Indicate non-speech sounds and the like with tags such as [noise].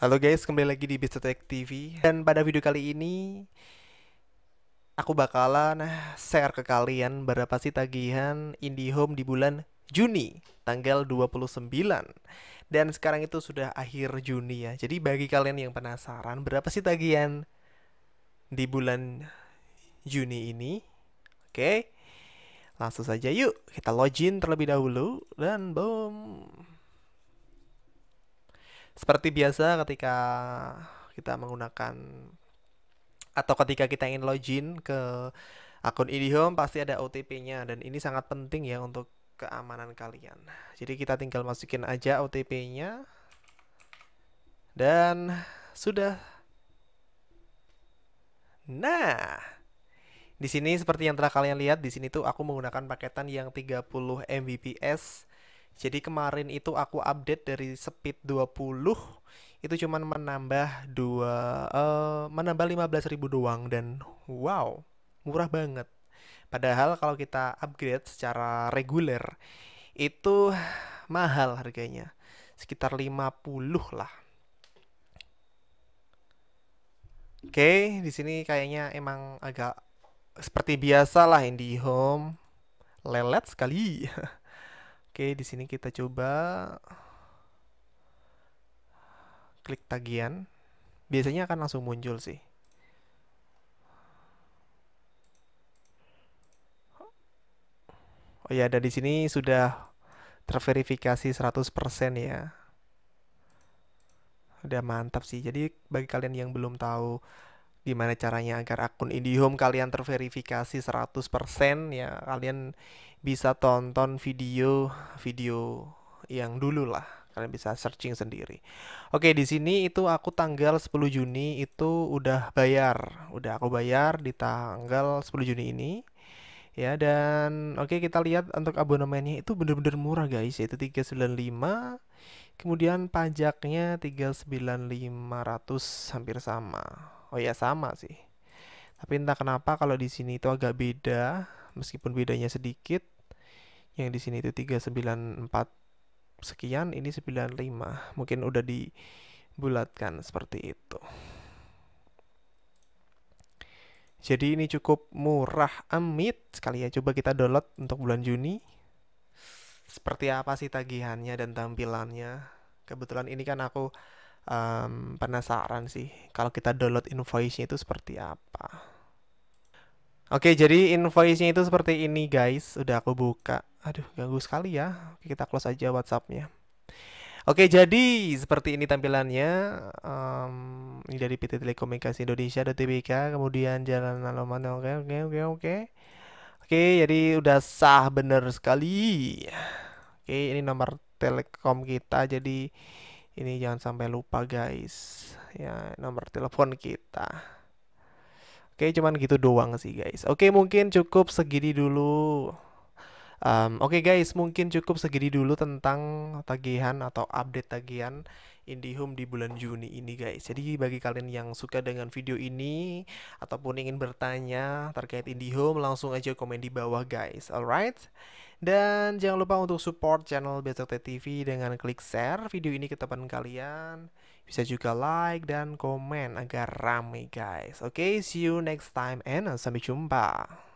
Halo guys, kembali lagi di Bistotek TV Dan pada video kali ini Aku bakalan eh, share ke kalian berapa sih tagihan IndiHome di bulan Juni Tanggal 29 Dan sekarang itu sudah akhir Juni ya Jadi bagi kalian yang penasaran berapa sih tagihan di bulan Juni ini Oke Langsung saja yuk kita login terlebih dahulu Dan boom seperti biasa ketika kita menggunakan atau ketika kita ingin login ke akun IDHOME pasti ada OTP-nya dan ini sangat penting ya untuk keamanan kalian. Jadi kita tinggal masukin aja OTP-nya dan sudah. Nah, di sini seperti yang telah kalian lihat di sini tuh aku menggunakan paketan yang 30 Mbps jadi kemarin itu aku update dari speed 20 itu cuman menambah dua uh, menambah 15.000 doang dan wow, murah banget. Padahal kalau kita upgrade secara reguler itu mahal harganya. Sekitar 50 lah. Oke, okay, di sini kayaknya emang agak seperti biasa lah IndiHome. Lelet sekali. [laughs] Oke, di sini kita coba klik tagihan. Biasanya akan langsung muncul sih. Oh ya, ada di sini sudah terverifikasi 100% ya. Udah mantap sih. Jadi bagi kalian yang belum tahu gimana caranya agar akun IndiHome kalian terverifikasi 100% ya kalian bisa tonton video video yang dulu lah kalian bisa searching sendiri. Oke, di sini itu aku tanggal 10 Juni itu udah bayar, udah aku bayar di tanggal 10 Juni ini ya dan oke okay, kita lihat untuk abonemennya itu bener-bener murah guys yaitu 395 kemudian pajaknya 39500 hampir sama oh ya sama sih tapi entah kenapa kalau di sini itu agak beda meskipun bedanya sedikit yang di sini itu 394 sekian ini 95 mungkin udah dibulatkan seperti itu jadi ini cukup murah amit sekali ya. Coba kita download untuk bulan Juni. Seperti apa sih tagihannya dan tampilannya? Kebetulan ini kan aku um, penasaran sih kalau kita download invoice-nya itu seperti apa. Oke, jadi invoice-nya itu seperti ini guys. Udah aku buka. Aduh, ganggu sekali ya. Oke, kita close aja WhatsApp-nya. Oke, jadi seperti ini tampilannya. Um, ini dari PT Telekomunikasi Indonesia atau TBK kemudian Jalan Aloman oke oke oke oke oke jadi udah sah bener sekali oke ini nomor telekom kita jadi ini jangan sampai lupa guys ya nomor telepon kita Oke, cuman gitu doang sih guys. Oke, mungkin cukup segini dulu. Um, Oke okay guys, mungkin cukup segini dulu tentang tagihan atau update tagihan IndiHome di bulan Juni ini guys. Jadi bagi kalian yang suka dengan video ini ataupun ingin bertanya terkait IndiHome langsung aja komen di bawah guys. Alright? Dan jangan lupa untuk support channel BCT TV dengan klik share video ini ke teman kalian. Bisa juga like dan komen agar rame guys. Oke, okay, see you next time and sampai jumpa.